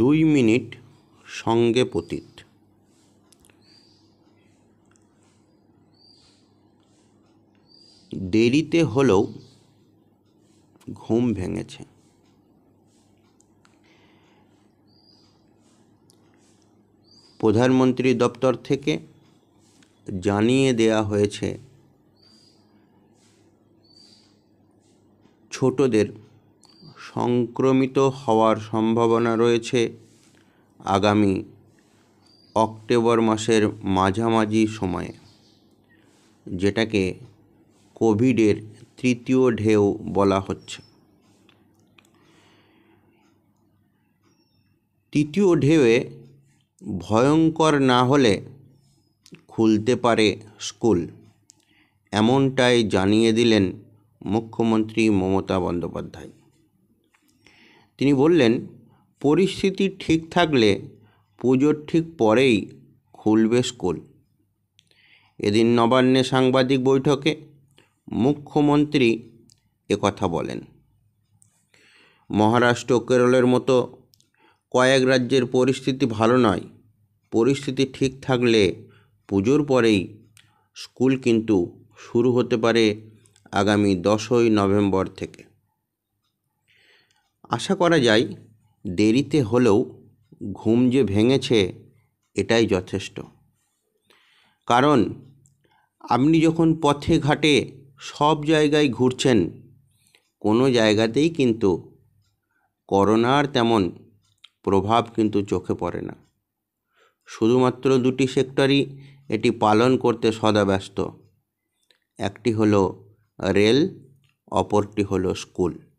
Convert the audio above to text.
দুই মিনিট সঙ্গে পতিত দেরিতে হলেও ঘুম ভেঙেছে প্রধানমন্ত্রী দপ্তর থেকে জানিয়ে দেয়া হয়েছে ছোটদের সংক্রমিত হওয়ার সম্ভাবনা রয়েছে আগামী অক্টোবর মাসের মাঝামাঝি সময়ে যেটাকে কোভিডের তৃতীয় ঢেউ বলা হচ্ছে তৃতীয় ঢেউয়ে ভয়ঙ্কর না হলে খুলতে পারে স্কুল এমনটাই জানিয়ে দিলেন মুখ্যমন্ত্রী মমতা বন্দ্যোপাধ্যায় তিনি বললেন পরিস্থিতি ঠিক থাকলে পুজোর ঠিক পরেই খুলবে স্কুল এদিন নবান্নে সাংবাদিক বৈঠকে মুখ্যমন্ত্রী কথা বলেন মহারাষ্ট্র কেরলের মতো কয়েক রাজ্যের পরিস্থিতি ভালো নয় পরিস্থিতি ঠিক থাকলে পুজোর পরেই স্কুল কিন্তু শুরু হতে পারে আগামী দশই নভেম্বর থেকে আশা করা যায় দেরিতে হলেও ঘুম যে ভেঙেছে এটাই যথেষ্ট কারণ আপনি যখন পথে ঘাটে সব জায়গায় ঘুরছেন কোনো জায়গাতেই কিন্তু করোনার তেমন প্রভাব কিন্তু চোখে পড়ে না শুধুমাত্র দুটি সেক্টরই এটি পালন করতে সদা ব্যস্ত একটি হলো রেল অপরটি হলো স্কুল